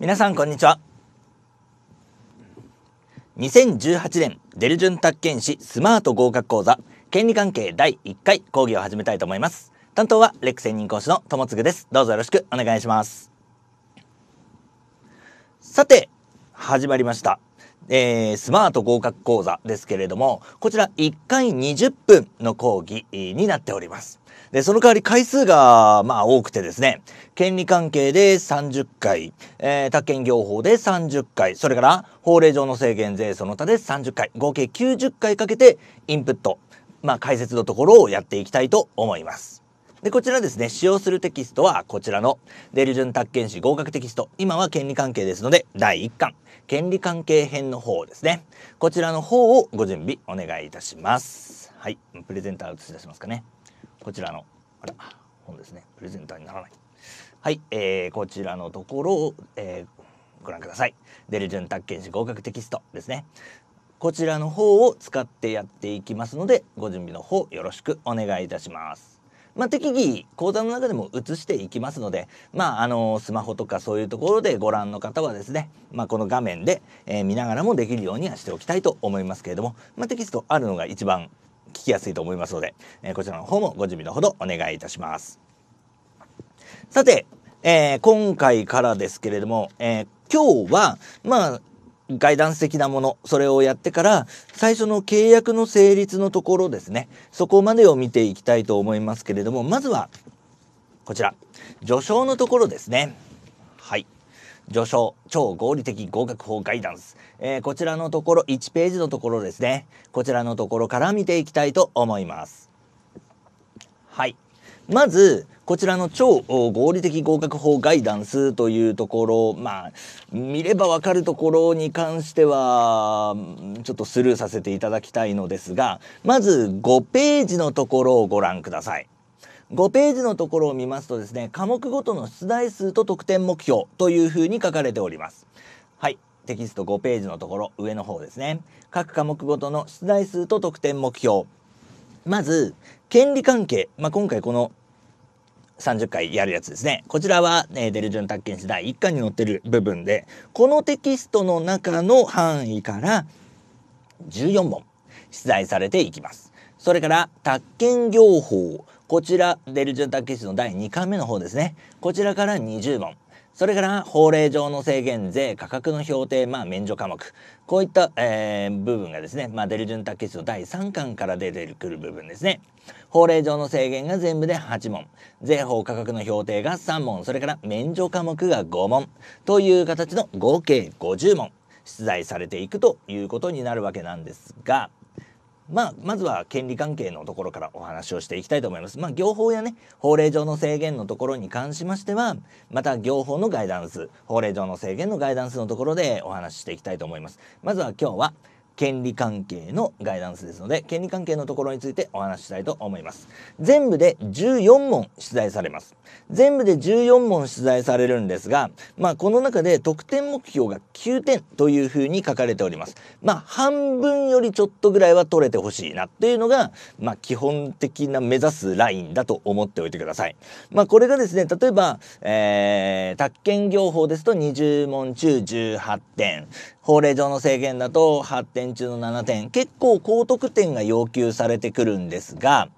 皆さんこんにちは2018年デルジュン宅建士スマート合格講座権利関係第1回講義を始めたいと思います担当はレク専任講師の友次ですどうぞよろしくお願いしますさて始まりましたえー、スマート合格講座ですけれども、こちら1回20分の講義になっております。で、その代わり回数が、まあ多くてですね、権利関係で30回、えー、宅建業法で30回、それから法令上の制限税その他で30回、合計90回かけてインプット、まあ解説のところをやっていきたいと思います。で、こちらですね、使用するテキストはこちらの、デルジュン宅建士合格テキスト。今は権利関係ですので、第1巻、権利関係編の方ですね。こちらの方をご準備お願いいたします。はい、プレゼンター映し出しますかね。こちらの、あら、本ですね。プレゼンターにならない。はい、えー、こちらのところを、えー、ご覧ください。デルジュン宅建士合格テキストですね。こちらの方を使ってやっていきますので、ご準備の方よろしくお願いいたします。まあ、適宜講座の中でも映していきますので、まあ、あのスマホとかそういうところでご覧の方はですね、まあ、この画面で、えー、見ながらもできるようにはしておきたいと思いますけれども、まあ、テキストあるのが一番聞きやすいと思いますので、えー、こちらの方もご準備のほどお願いいたします。さて、えー、今回からですけれども、えー、今日は、まあ、ガイダンス的なもの、それをやってから、最初の契約の成立のところですね。そこまでを見ていきたいと思いますけれども、まずは、こちら、序章のところですね。はい。序章、超合理的合格法ガイダンス。えー、こちらのところ、1ページのところですね。こちらのところから見ていきたいと思います。はい。まず、こちらの超合理的合格法ガイダンスというところ、まあ、見ればわかるところに関しては、ちょっとスルーさせていただきたいのですが、まず5ページのところをご覧ください。5ページのところを見ますとですね、科目ごとの出題数と得点目標というふうに書かれております。はい。テキスト5ページのところ、上の方ですね。各科目ごとの出題数と得点目標。まず、権利関係。まあ、今回この30回やるやつですね。こちらは、えー、デルジョン宅建史第1巻に載ってる部分で、このテキストの中の範囲から14問出題されていきます。それから、宅建業法。こちら、デルジョン宅建史の第2巻目の方ですね。こちらから20問。それから法令上の制限税価格の評定、まあ、免除科目こういった、えー、部分がですね、まあ、デルジュンタスの第3巻から出てくる部分ですね法令上の制限が全部で8問税法価格の評定が3問それから免除科目が5問という形の合計50問出題されていくということになるわけなんですがまあ、まずは権利関係のところからお話をしていきたいと思います。まあ、業法やね、法令上の制限のところに関しましては、また業法のガイダンス、法令上の制限のガイダンスのところでお話ししていきたいと思います。まずは今日は、権利関係のガイダンスですので権利関係のところについてお話ししたいと思います全部で14問出題されます全部で14問出題されるんですがまあこの中で得点目標が9点というふうに書かれておりますまあ半分よりちょっとぐらいは取れてほしいなというのがまあ基本的な目指すラインだと思っておいてくださいまあこれがですね例えば、えー、宅建業法ですと20問中18点法令上の制限だと8点中の7点結構高得点が要求されてくるんですが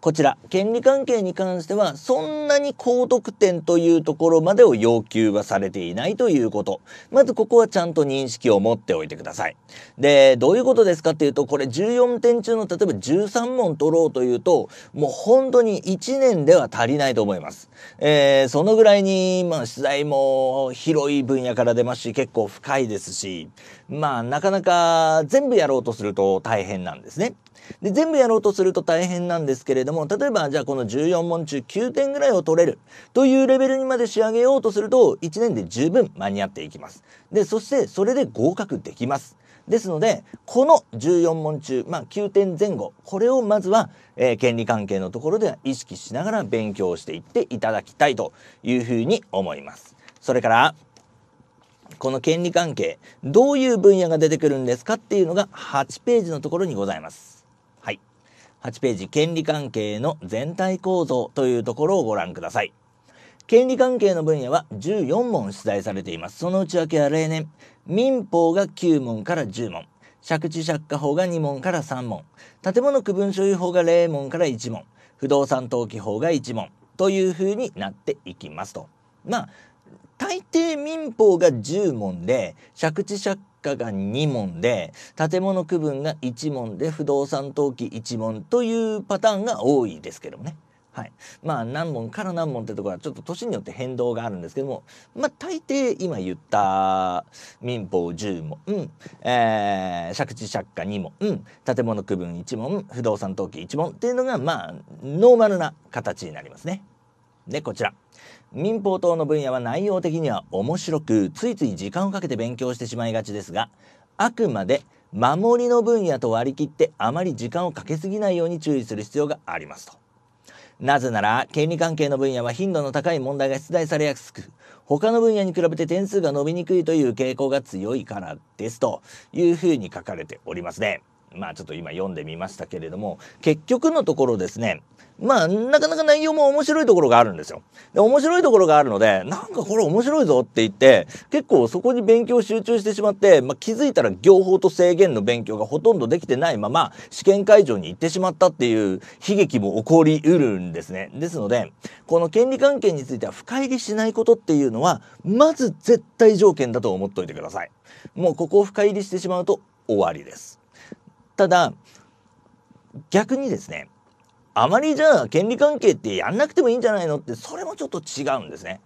こちら、権利関係に関しては、そんなに高得点というところまでを要求はされていないということ。まずここはちゃんと認識を持っておいてください。で、どういうことですかっていうと、これ14点中の例えば13問取ろうというと、もう本当に1年では足りないと思います。えー、そのぐらいに、まあ、取材も広い分野から出ますし、結構深いですし、まあ、なかなか全部やろうとすると大変なんですね。で全部やろうとすると大変なんですけれども例えばじゃあこの14問中9点ぐらいを取れるというレベルにまで仕上げようとすると1年で十分間に合っていきます。でそしてそれで合格できます。ですのでこの14問中、まあ、9点前後これをまずは、えー、権利関係のところでは意識しながら勉強していっていただきたいというふうに思います。それからこの権利関係どういう分野が出てくるんですかっていうのが8ページのところにございます。8ページ、権利関係の全体構造というところをご覧ください。権利関係の分野は14問出題されています。その内訳は例年、民法が9問から10問、借地借家法が2問から3問、建物区分所有法が0問から1問、不動産登記法が1問というふうになっていきますと。まあ、大抵民法が10問で借地借家が2問で建物区分が1問で不動産登記1問というパターンが多いですけどもね。はい、まあ何問から何問ってところはちょっと年によって変動があるんですけども、まあ、大抵今言った民法10問、うんえー、借地借家2問、うん、建物区分1問不動産登記1問っていうのがまあノーマルな形になりますね。でこちら。民法等の分野は内容的には面白くついつい時間をかけて勉強してしまいがちですがあくまで守りの分野と割り切ってあまり時間をかけすぎないように注意する必要がありますと。なぜなら権利関係の分野は頻度の高い問題が出題されやすく他の分野に比べて点数が伸びにくいという傾向が強いからですというふうに書かれておりますね。まあちょっと今読んでみましたけれども結局のところですねまあなかなか内容も面白いところがあるんですよ。で面白いところがあるのでなんかこれ面白いぞって言って結構そこに勉強集中してしまって、まあ、気づいたら行法と制限の勉強がほとんどできてないまま試験会場に行ってしまったっていう悲劇も起こりうるんですね。ですのでこの権利関係については深入りしないことっていうのはまず絶対条件だと思っておいてください。もうここを深入りしてしまうと終わりです。ただ、逆にですね、あまりじゃあ権利関係ってやんなくてもいいんじゃないのって、それもちょっと違うんですね。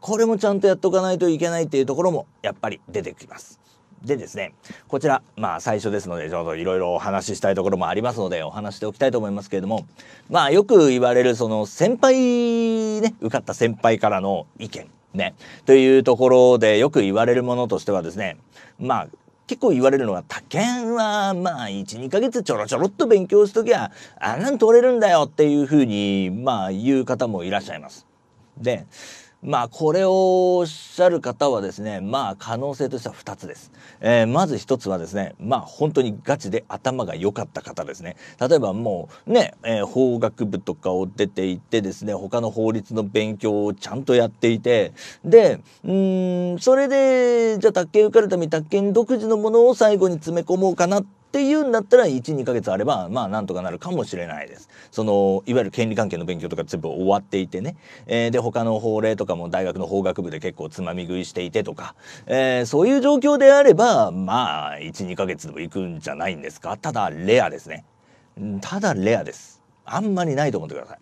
これもちゃんとやっとかないといけないっていうところもやっぱり出てきます。でですね、こちら、まあ最初ですので、ちょうどいろいろお話ししたいところもありますので、お話しておきたいと思いますけれども、まあよく言われる、その先輩、ね、受かった先輩からの意見、ね、というところでよく言われるものとしてはですね、まあ結構言われるのは他県はまあ12ヶ月ちょろちょろっと勉強しときゃあんなん取れるんだよっていうふうにまあ言う方もいらっしゃいます。でまあこれをおっしゃる方はですねまあ可能性としては2つです、えー、まず1つはですねまあ本当にガチで頭が良かった方ですね例えばもうね、えー、法学部とかを出ていてですね他の法律の勉強をちゃんとやっていてでうんそれでじゃあ宅建受かるために宅建独自のものを最後に詰め込もうかなってっていうんだったら12ヶ月あればまあなんとかなるかもしれないです。そのいわゆる権利関係の勉強とか全部終わっていてね、えー、で他の法令とかも大学の法学部で結構つまみ食いしていてとか、えー、そういう状況であればまあ12ヶ月でもいくんじゃないんですかただレアですね。ただレアです。あんまりないと思ってください。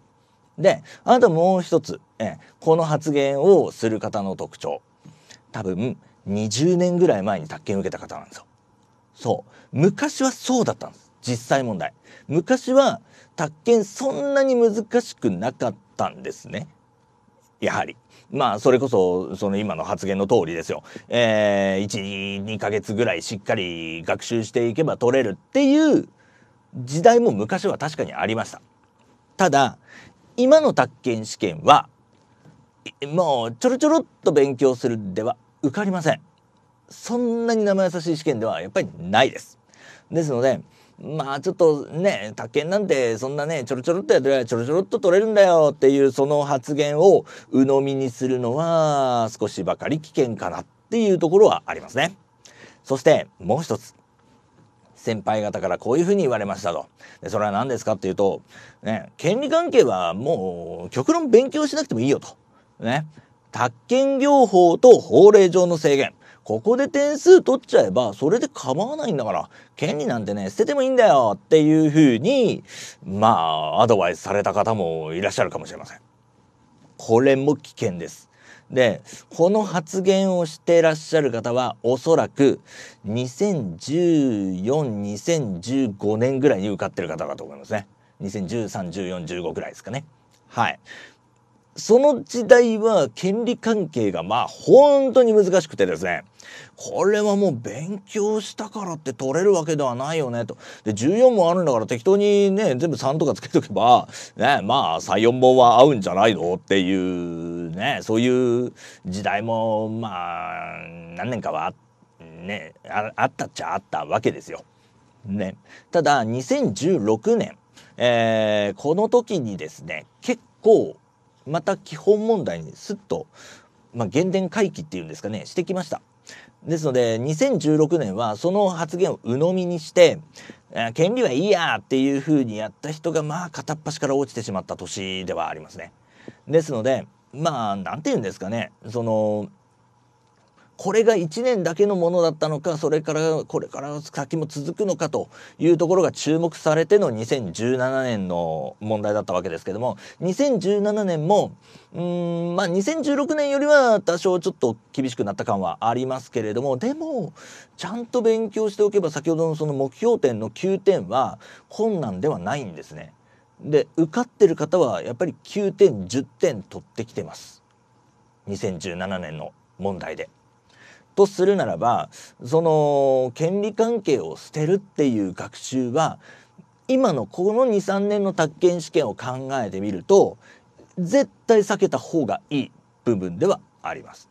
であともう一つ、えー、この発言をする方の特徴多分20年ぐらい前に宅建受けた方なんですよ。そう。昔はそうだったんです。実際問題。昔は、宅建そんなに難しくなかったんですね。やはり。まあ、それこそ、その今の発言の通りですよ。えー、1、2ヶ月ぐらいしっかり学習していけば取れるっていう時代も昔は確かにありました。ただ、今の宅建試験は、もうちょろちょろっと勉強するでは受かりません。そんなに生優しい試験ではやっぱりないです。ですので、まあちょっとね、宅建なんてそんなね、ちょろちょろっとやってるちょろちょろっと取れるんだよっていうその発言を鵜呑みにするのは少しばかり危険かなっていうところはありますね。そしてもう一つ。先輩方からこういうふうに言われましたと。でそれは何ですかっていうと、ね、権利関係はもう極論勉強しなくてもいいよと。ね。宅建業法と法令上の制限。ここで点数取っちゃえば、それで構わないんだから、権利なんてね、捨ててもいいんだよっていうふうに、まあ、アドバイスされた方もいらっしゃるかもしれません。これも危険です。で、この発言をしてらっしゃる方は、おそらく2014、2015年ぐらいに受かってる方だと思いますね。2013、14、15ぐらいですかね。はい。その時代は権利関係がまあ本当に難しくてですね、これはもう勉強したからって取れるわけではないよねと。で、14問あるんだから適当にね、全部3とかつけとけば、ね、まあ3、4問は合うんじゃないのっていうね、そういう時代もまあ何年かはね、ああったっちゃあったわけですよ。ね。ただ2016年、えー、この時にですね、結構また基本問題にすっと、まあ、原点回帰っていうんですかねしてきました。ですので2016年はその発言を鵜呑みにして権利はいいやっていうふうにやった人がまあ片っ端から落ちてしまった年ではありますね。ですのでまあ何て言うんですかねそのこれが1年だけのものだったのかそれからこれから先も続くのかというところが注目されての2017年の問題だったわけですけども2017年もうんまあ2016年よりは多少ちょっと厳しくなった感はありますけれどもでもちゃんと勉強しておけば先ほどのその目標点の9点は困難ではないんですね。で受かってる方はやっぱり9点10点取ってきてます2017年の問題で。とするならばその権利関係を捨てるっていう学習は今のこの23年の宅建試験を考えてみると絶対避けた方がいい部分ではあります。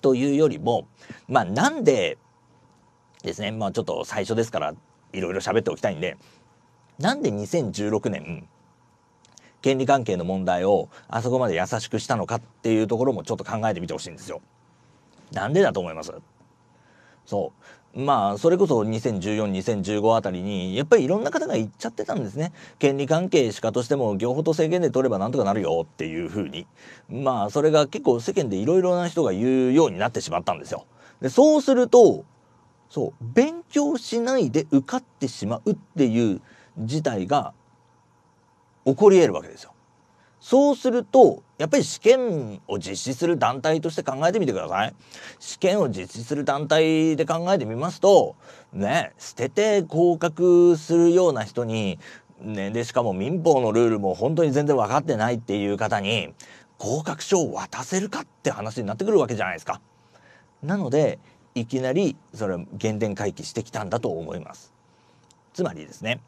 というよりもまあなんでですねまあちょっと最初ですからいろいろ喋っておきたいんでなんで2016年権利関係の問題をあそこまで優しくしたのかっていうところもちょっと考えてみてほしいんですよ。なんでだと思いますそうまあそれこそ20142015あたりにやっぱりいろんな方が言っちゃってたんですね権利関係しかとしても業法と制限で取ればなんとかなるよっていうふうにまあそれが結構世間でいろいろな人が言うようになってしまったんですよ。でそうするとそう勉強しないで受かってしまうっていう事態が起こり得るわけですよ。そうするとやっぱり試験を実施する団体として考えてみてください。試験を実施する団体で考えてみますとね捨てて合格するような人に、ね、でしかも民法のルールも本当に全然分かってないっていう方に合格証を渡せるかって話になってくるわけじゃないですか。なのでいきなりそれ原点回帰してきたんだと思います。つまりですね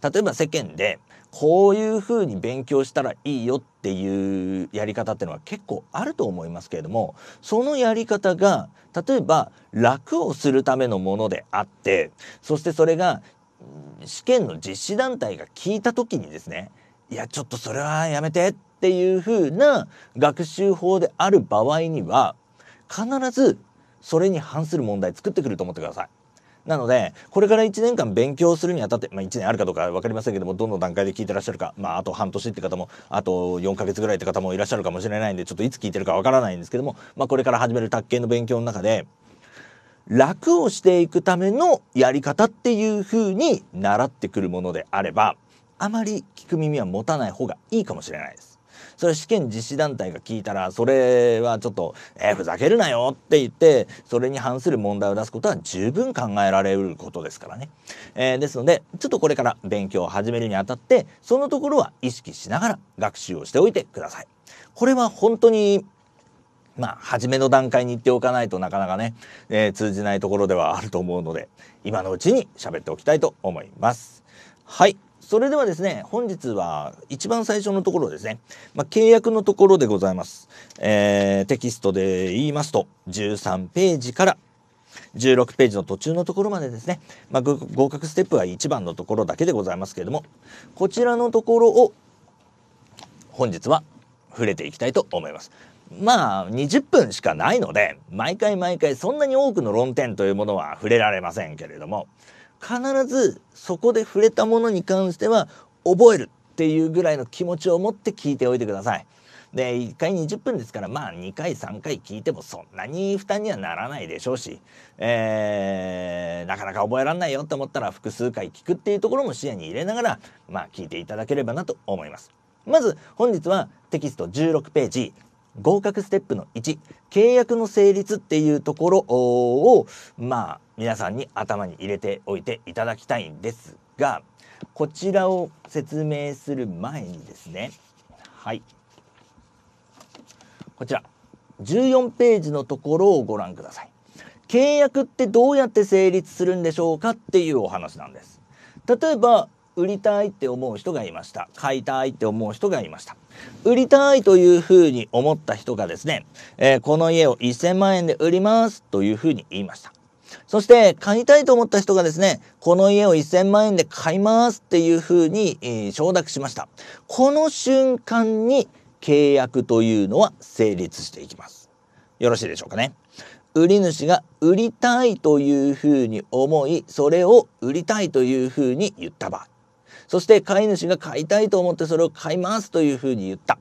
例えば世間でこういう風に勉強したらいいよっていうやり方ってのは結構あると思いますけれどもそのやり方が例えば楽をするためのものであってそしてそれが試験の実施団体が聞いた時にですねいやちょっとそれはやめてっていう風な学習法である場合には必ずそれに反する問題作ってくると思ってください。なのでこれから1年間勉強するにあたって、まあ、1年あるかどうか分かりませんけどもどの段階で聞いてらっしゃるか、まあ、あと半年って方もあと4ヶ月ぐらいって方もいらっしゃるかもしれないんでちょっといつ聞いてるか分からないんですけども、まあ、これから始める卓球の勉強の中で楽をしていくためのやり方っていう風に習ってくるものであればあまり聞く耳は持たない方がいいかもしれないです。それ試験実施団体が聞いたらそれはちょっと「えー、ふざけるなよ」って言ってそれに反する問題を出すことは十分考えられることですからね。えー、ですのでちょっとこれから勉強を始めるにあたってそのところは意識しながら学習をしておいてください。これは本当にまあ、初めの段階に言っておかないとなかなかね、えー、通じないところではあると思うので、今のうちに喋っておきたいと思います。はい。それではですね、本日は一番最初のところですね、まあ、契約のところでございます。えー、テキストで言いますと、13ページから16ページの途中のところまでですね、まあ、合格ステップは1番のところだけでございますけれども、こちらのところを本日は触れていきたいと思います。まあ20分しかないので毎回毎回そんなに多くの論点というものは触れられませんけれども必ずそこで触れたものに関しては覚えるっていうぐらいの気持ちを持って聞いておいてください。で1回20分ですからまあ2回3回聞いてもそんなに負担にはならないでしょうし、えー、なかなか覚えらんないよと思ったら複数回聞くっていうところも視野に入れながら、まあ、聞いていただければなと思います。まず本日はテキスト16ページ合格ステップの1契約の成立っていうところをまあ皆さんに頭に入れておいていただきたいんですがこちらを説明する前にですねはいこちら14ページのところをご覧ください契約ってどうやって成立するんでしょうかっていうお話なんです例えば売りたいって思う人がいました買いたいって思う人がいました売りたいというふうに思った人がですね、えー、この家を1000万円で売りますというふうに言いましたそして、買いたいと思った人がですね、この家を1000万円で買いますっていうふうに、えー、承諾しました。この瞬間に契約というのは成立していきます。よろしいでしょうかね。売り主が売りたいというふうに思い、それを売りたいというふうに言った場合。そして買い主が買いたいと思ってそれを買いますというふうに言った。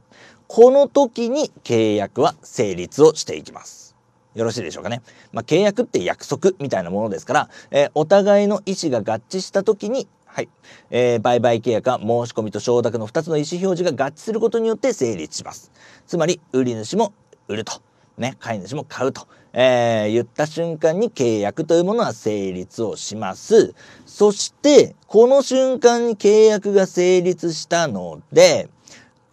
この時に契約は成立をしていきます。よろしいでしょうかね。まあ、契約って約束みたいなものですから、えー、お互いの意思が合致した時に、はい、えー、売買契約は申し込みと承諾の2つの意思表示が合致することによって成立します。つまり、売り主も売ると。ね、買い主も買うと、えー、言った瞬間に契約というものは成立をします。そして、この瞬間に契約が成立したので、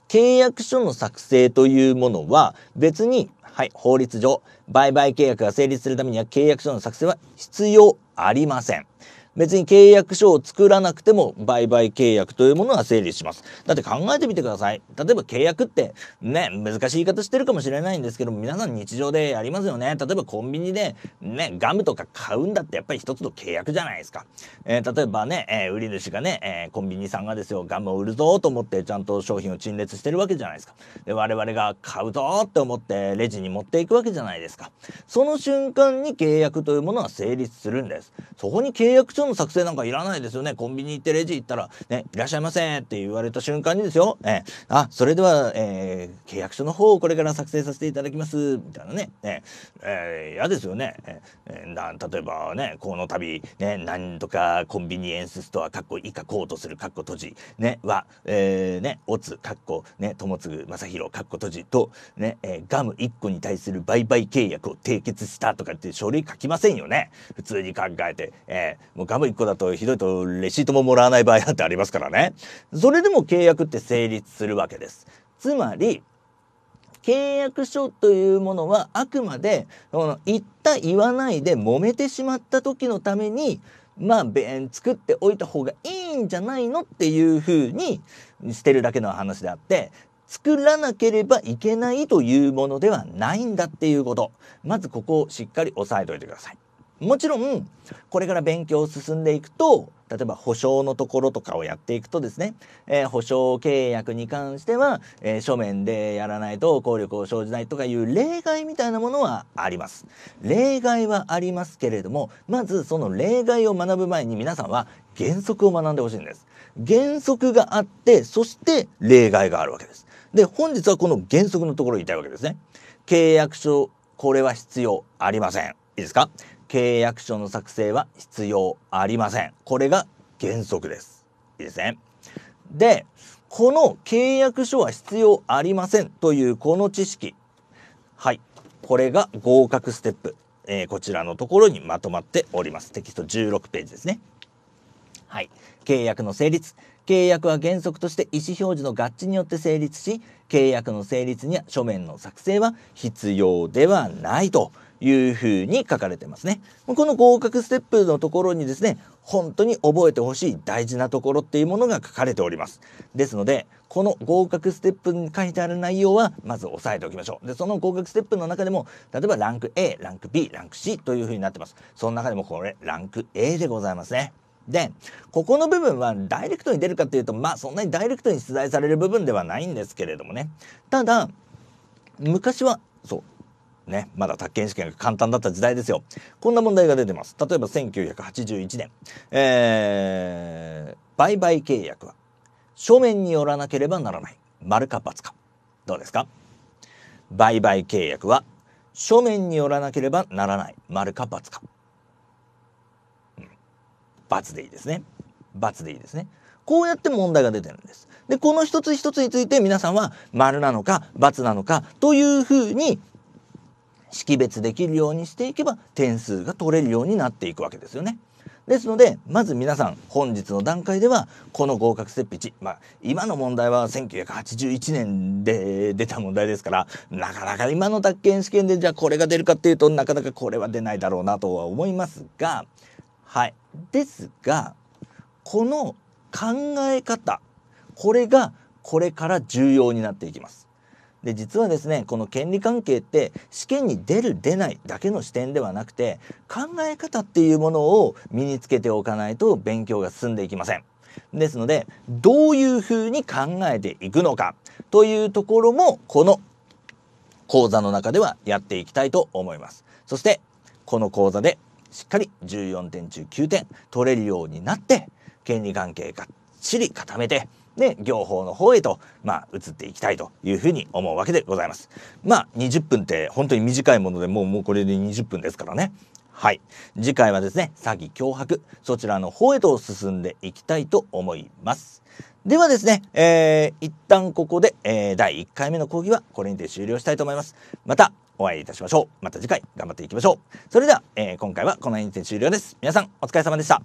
契約書の作成というものは別にはい、法律上、売買契約が成立するためには契約書の作成は必要ありません。別に契約書を作らなくても売買契約というものは成立します。だって考えてみてください。例えば契約ってね、難しい言い方してるかもしれないんですけど皆さん日常でやりますよね。例えばコンビニでね、ガムとか買うんだってやっぱり一つの契約じゃないですか。えー、例えばね、えー、売り主がね、えー、コンビニさんがですよ、ガムを売るぞと思ってちゃんと商品を陳列してるわけじゃないですか。で、我々が買うぞって思ってレジに持っていくわけじゃないですか。その瞬間に契約というものは成立するんです。そこに契約書の作成なんかいらないですよね。コンビニ行ってレジ行ったら、ね、いらっしゃいませって言われた瞬間にですよ、ね、あ、それでは、えー、契約書の方をこれから作成させていただきます、みたいなね。ねえー、嫌ですよね。えー、な例えばね、この度、ね、なんとかコンビニエンスストア、かっこ以下こうとする、かっこ閉じ、ね、は、えー、ね、おつ、かっこ、ね、ともつぐ、まさひろ、かっこ閉じと、ね、えー、ガム1個に対する売買契約を締結したとかって書類書きませんよね。普通に考えて、えー、もうガム1個だとひどいとレシートももらわない場合だってありますからね。それでも契約って成立するわけです。つまり、契約書というものはあくまで、この言った言わないで揉めてしまった時のために、まあ、作っておいた方がいいんじゃないのっていうふうにしてるだけの話であって、作らなければいけないというものではないんだっていうこと。まずここをしっかり押さえておいてください。もちろんこれから勉強を進んでいくと例えば保証のところとかをやっていくとですね、えー、保証契約に関しては、えー、書面でやらないと効力を生じないとかいう例外みたいなものはあります。例外はありますけれども、まずその例外を学ぶ前に皆さんは原則を学んでほしいんです。原則があって、そして例外があるわけです。で、本日はこの原則のところを言いたいわけですね。契約書、これは必要ありません。いいですか契約書の作成は必要ありません。これが原則です。いいですね。で、この契約書は必要ありませんというこの知識。はい。これが合格ステップ。えー、こちらのところにまとまっております。テキスト16ページですね。はい。契約の成立。契約は原則として意思表示の合致によって成立し、契約の成立には書面の作成は必要ではないというふうに書かれてますね。この合格ステップのところにですね、本当に覚えてほしい大事なところっていうものが書かれております。ですので、この合格ステップに書いてある内容はまず押さえておきましょう。で、その合格ステップの中でも、例えばランク A、ランク B、ランク C というふうになってます。その中でもこれ、ランク A でございますね。でここの部分はダイレクトに出るかっていうとまあそんなにダイレクトに出題される部分ではないんですけれどもねただ昔はそうね、まだ宅建試験が簡単だった時代ですよ。こんな問題が出てます。例えば1981年、えー、売買契約は書面によらなければならない。丸か×か。どうですか売買契約は書面によらなければならない。丸か×か。うん。×でいいですね。×でいいですね。こうやって問題が出てるんです。で、この一つ一つについて皆さんは丸なのか×なのかというふうに識別できるようにしていけば点数が取れるようになっていくわけですよね。ですのでまず皆さん本日の段階ではこの合格ステップ1、まあ、今の問題は1981年で出た問題ですからなかなか今の宅建試験でじゃあこれが出るかっていうとなかなかこれは出ないだろうなとは思いますがはいですがこの考え方これがこれから重要になっていきます。で実はですねこの権利関係って試験に出る出ないだけの視点ではなくて考え方っていうものを身につけておかないと勉強が進んでいきません。ですのでどういうふうに考えていくのかというところもこの講座の中ではやっていきたいと思います。そしてこの講座でしっかり14点中9点取れるようになって権利関係がっちり固めてで業法の方へと、まあ、移っていきたいというふうに思うわけでございます。まあ20分って本当に短いものでもうもうこれで20分ですからね。はい次回はですね詐欺脅迫そちらの方へと進んでいきたいと思います。ではですね、えー、一旦ここで、えー、第1回目の講義はこれにて終了したいと思います。またお会いいたしましょう。また次回頑張っていきましょう。それでは、えー、今回はこの辺で終了です。皆さんお疲れ様でした。